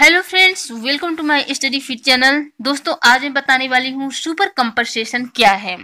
hello friends welcome to my study fit channel दोस्तों आज मैं बताने वाली हूँ सुपर कंपनसेशन क्या है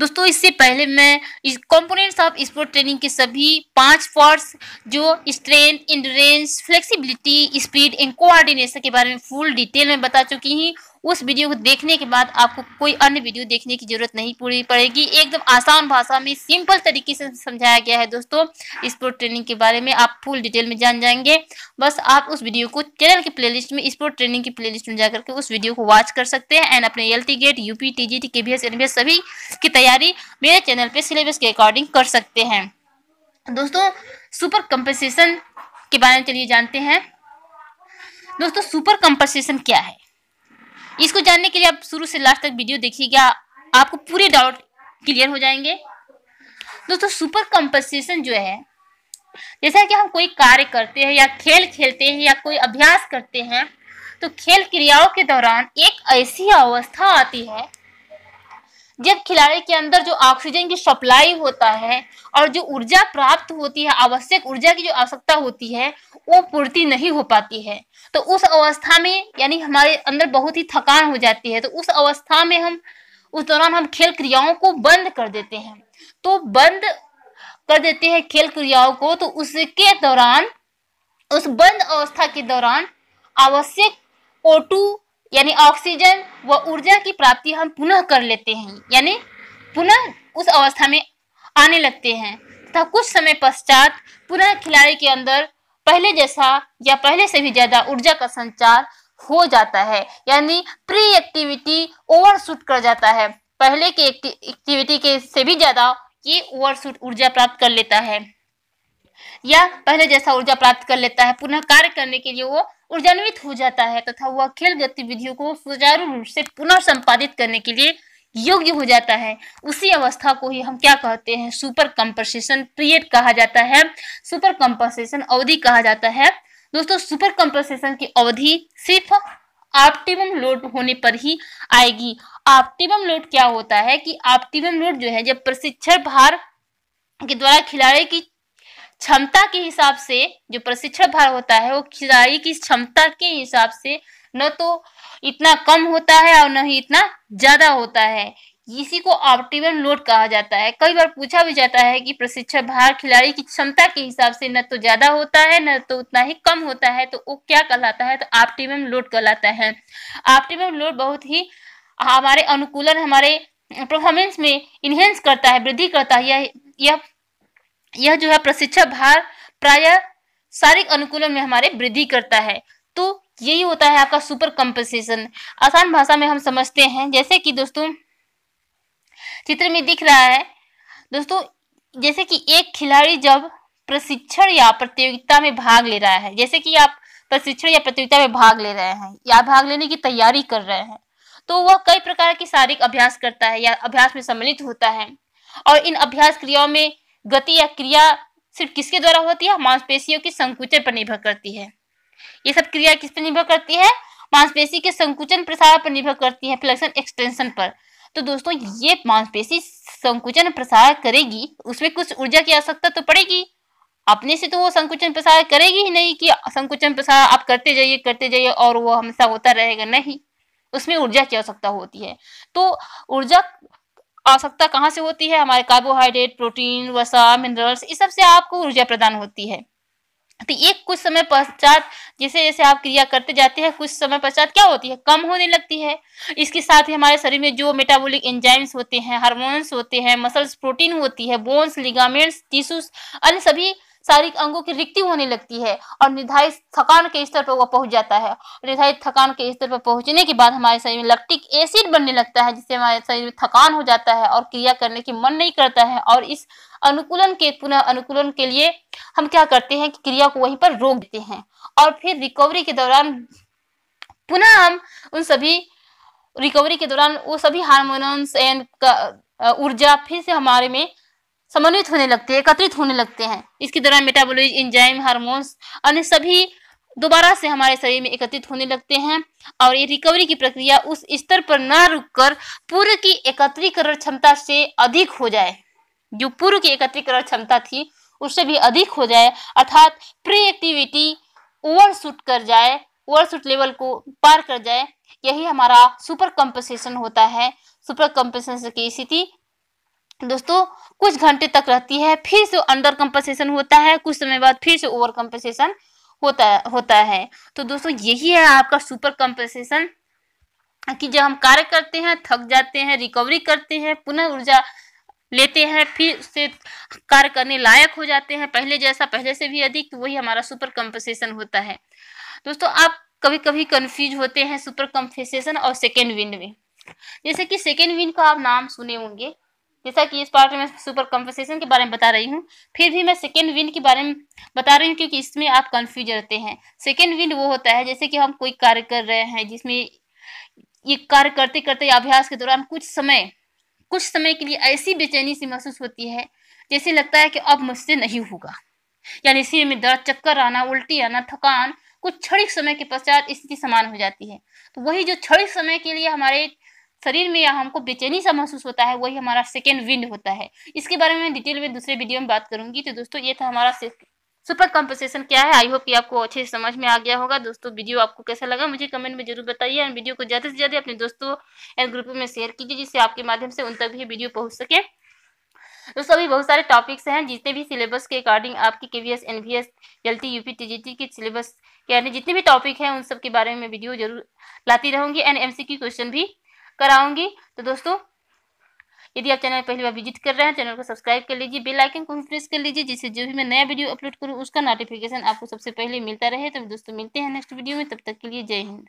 दोस्तों इससे पहले मैं इस कंपोनेंट्स ऑफ स्पोर्ट ट्रेनिंग के सभी पांच पार्ट्स जो strength endurance flexibility speed and coordination के बारे में फुल डिटेल में बता चुकी हूँ उस वीडियो को देखने के बाद आपको कोई अन्य वीडियो देखने की जरूरत नहीं पूरी पड़ेगी एकदम आसान भाषा में सिंपल तरीके से समझाया गया है दोस्तों स्पोर्ट ट्रेनिंग के बारे में आप फुल डिटेल में जान जाएंगे बस आप उस वीडियो को चैनल के प्लेलिस्ट में स्पोर्ट ट्रेनिंग की प्लेलिस्ट में जाकर के उस वीडियो को वॉच कर सकते हैं एंड अपने L gate UP T G T सभी की तैयारी मेरे चैनल पर सिलेबस के अकॉर्डिंग कर सकते हैं दोस्तों सुपर कंपनसेशन के बारे में चलिए जानते हैं दोस्तों सुपर कंपनसेशन क्या है इसको जानने के लिए आप शुरू से लास्ट तक वीडियो देखिएगा आपको पूरे डाउट क्लियर हो जाएंगे दोस्तों सुपर कंपनसेशन जो है जैसा कि हम कोई कार्य करते हैं या खेल खेलते हैं या कोई अभ्यास करते हैं तो खेल क्रियाओं के दौरान एक ऐसी अवस्था आती है जब खिलाड़ी के अंदर जो ऑक्सीजन की सप्लाई होता है और जो ऊर्जा प्राप्त होती है आवश्यक ऊर्जा की जो आवश्यकता होती है वो पूर्ति नहीं हो पाती है तो उस अवस्था में यानी हमारे अंदर बहुत ही थकान हो जाती है तो उस अवस्था में हम उस दौरान हम खेल क्रियाओं को बंद कर देते हैं तो बंद कर देते हैं खेल क्रियाओं को तो उसके दौरान उस बंद अवस्था के दौरान आवश्यक ओटू यानी ऑक्सीजन व ऊर्जा की प्राप्ति हम पुनः कर लेते हैं यानी पुनः उस अवस्था में आने लगते हैं तथा कुछ समय पश्चात पुनः खिलाड़ी के अंदर पहले जैसा या पहले से भी ज्यादा ऊर्जा का संचार हो जाता है यानी प्री एक्टिविटी ओवरशूट कर जाता है पहले के एक्टिविटी के से भी ज्यादा ये ओवरशूट ऊर्जा प्राप्त कर लेता है या पहले जैसा ऊर्जा प्राप्त कर लेता है पुनः कार्य करने के लिए वो ऊर्जान्वित हो जाता है तथा वह खेल गतिविधियों को सुचारू रूप से पुनः संपादित करने के लिए योग्य हो जाता है उसी अवस्था को ही हम क्या कहते हैं सुपर कंपनसेशन पीरियड कहा जाता है सुपर कंपनसेशन अवधि कहा जाता है दोस्तों सुपर कंपनसेशन की अवधि सिर्फ ऑप्टिमम लोड होने पर ही आएगी ऑप्टिमम लोड क्या होता है कि ऑप्टिमम लोड जो है जब प्रशिक्षण भार के द्वारा खिलाड़ी की क्षमता के हिसाब से जो प्रशिक्षण भार होता है वो खिलाड़ी की क्षमता के हिसाब से न तो इतना कम होता है और न ही इतना ज्यादा होता है इसी को ऑप्टिमम लोड कहा जाता है कई बार पूछा भी जाता है कि प्रशिक्षण भार खिलाड़ी की क्षमता के हिसाब से न तो ज्यादा होता है न तो उतना ही कम होता है तो वो क्या कहलाता है तो ऑप्टिमम लोड कहलाता है ऑप्टिमम लोड बहुत ही हमारे अनुकूलन हमारे परफॉर्मेंस में इन्हेंस करता है वृद्धि करता है यह यह यह जो है प्रशिक्षण भार प्राय शारीरिक अनुकूलन में हमारे वृद्धि करता है तो यही होता है आपका सुपर कंपनसेशन आसान भाषा में हम समझते हैं जैसे कि दोस्तों चित्र में दिख रहा है दोस्तों जैसे कि एक खिलाड़ी जब प्रशिक्षण या प्रतियोगिता में भाग ले रहा है जैसे कि आप प्रशिक्षण या प्रतियोगिता में भाग ले रहे हैं या भाग लेने की तैयारी कर रहे हैं तो वह कई प्रकार की शारीरिक अभ्यास करता है या अभ्यास में सम्मिलित होता है और इन अभ्यास क्रियाओं में गति या क्रिया सिर्फ किसके द्वारा होती है मांसपेशियों की संकुचन पर निर्भर करती है ये सब क्रिया किस पर निर्भर करती है मांसपेशी के संकुचन प्रसार पर निर्भर करती है फ्लेक्शन एक्सटेंशन पर तो दोस्तों ये मांसपेशी संकुचन प्रसार करेगी उसमें कुछ ऊर्जा की आवश्यकता तो पड़ेगी अपने से तो वो संकुचन प्रसार करेगी ही नहीं कि संकुचन प्रसार आप करते जाइए करते जाइए और वो हमेशा होता रहेगा नहीं उसमें ऊर्जा की आवश्यकता होती है तो ऊर्जा आवश्यकता कहाँ से होती है हमारे कार्बोहाइड्रेट प्रोटीन वसा मिनरल्स इस सब से आपको ऊर्जा प्रदान होती है तो एक कुछ समय पश्चात जैसे जैसे आप क्रिया करते जाते हैं कुछ समय पश्चात क्या होती है कम होने लगती है इसके साथ ही हमारे शरीर में जो मेटाबॉलिक एंजाइम्स होते हैं हार्मोन्स होते हैं मसल्स प्रोटीन होती है बोन्स लिगामेंट्स टिश्यूज अन्य सभी शारीरिक अंगों की रिक्ति होने लगती है और निर्धारित थकान के स्तर पर वह पहुंच जाता है निर्धारित थकान के स्तर पर पहुंचने के बाद हमारे शरीर में लैक्टिक एसिड बनने लगता है जिससे हमारे शरीर में थकान हो जाता है और क्रिया करने की मन नहीं करता है और इस अनुकूलन के पुनः अनुकूलन के लिए हम क्या करते हैं कि क्रिया को वहीं पर रोक देते हैं और फिर रिकवरी के दौरान पुनः हम उन सभी रिकवरी के दौरान वो सभी हार्मोन्स एंड ऊर्जा फिर से हमारे में समन्वित होने लगते हैं एकत्रित होने लगते हैं इसके दौरान मेटाबोलिज इंजाइम हार्मोन्स अन्य सभी दोबारा से हमारे शरीर में एकत्रित होने लगते हैं और ये रिकवरी की प्रक्रिया उस स्तर पर ना रुककर पूर्व की एकत्रीकरण क्षमता से अधिक हो जाए जो पूर्व की एकत्रीकरण क्षमता थी उससे भी अधिक हो जाए अर्थात प्री एक्टिविटी ओवरशूट कर जाए ओवरशूट लेवल को पार कर जाए यही हमारा सुपर कंपनसेशन होता है सुपर कंपनसेशन की स्थिति दोस्तों कुछ घंटे तक रहती है फिर से अंडर कंपनसेशन होता है कुछ समय बाद फिर से ओवर कंपनसेशन होता होता है तो दोस्तों यही है आपका सुपर कंपनसेशन कि जब हम कार्य करते हैं थक जाते हैं रिकवरी करते हैं पुनः ऊर्जा लेते हैं फिर उससे कार्य करने लायक हो जाते हैं पहले जैसा पहले से भी अधिक तो वही हमारा सुपर कंपनसेशन होता है दोस्तों आप कभी कभी कंफ्यूज होते हैं सुपर कंपनसेशन और सेकेंड विंड में जैसे कि सेकेंड विंड का आप नाम सुने होंगे जैसा कि इस पार्ट में सुपर कंपनसेशन के बारे में बता रही हूँ फिर भी मैं सेकेंड विंड के बारे में बता रही हूँ क्योंकि इसमें आप कन्फ्यूज रहते हैं सेकेंड विंड वो होता है जैसे कि हम कोई कार्य कर रहे हैं जिसमें ये कार्य करते करते अभ्यास के दौरान कुछ समय कुछ समय के लिए ऐसी बेचैनी सी महसूस होती है जैसे लगता है कि अब मुझसे नहीं होगा यानी सिर में दर्द चक्कर आना उल्टी आना थकान कुछ क्षणिक समय के पश्चात स्थिति समान हो जाती है तो वही जो क्षणिक समय के लिए हमारे शरीर में या हमको बेचैनी सा महसूस होता है वही हमारा सेकेंड विंड होता है इसके बारे में डिटेल में दूसरे वीडियो में बात करूंगी तो दोस्तों ये था हमारा सुपर कॉम्पनसेशन क्या है आई होप कि आपको अच्छे से समझ में आ गया होगा दोस्तों वीडियो आपको कैसा लगा मुझे कमेंट में जरूर बताइए और वीडियो को ज़्यादा से ज़्यादा अपने दोस्तों एंड ग्रुप में शेयर कीजिए जिससे आपके माध्यम से उन तक भी वीडियो पहुंच सके दोस्तों अभी बहुत सारे टॉपिक्स हैं जितने भी सिलेबस के अकॉर्डिंग आपकी K V S N V S L T U P T G T के सिलेबस के जितने भी टॉपिक हैं उन सब के बारे में वीडियो जरूर लाती रहूंगी and M C Q question भी कराऊंगी तो दोस्तों यदि आप चैनल पहली बार विजिट कर रहे हैं चैनल को सब्सक्राइब कर लीजिए बेल आइकन को भी प्रेस कर लीजिए जिससे जो भी मैं नया वीडियो अपलोड करूँ उसका नोटिफिकेशन आपको सबसे पहले मिलता रहे तो दोस्तों मिलते हैं नेक्स्ट वीडियो में तब तक के लिए जय हिंद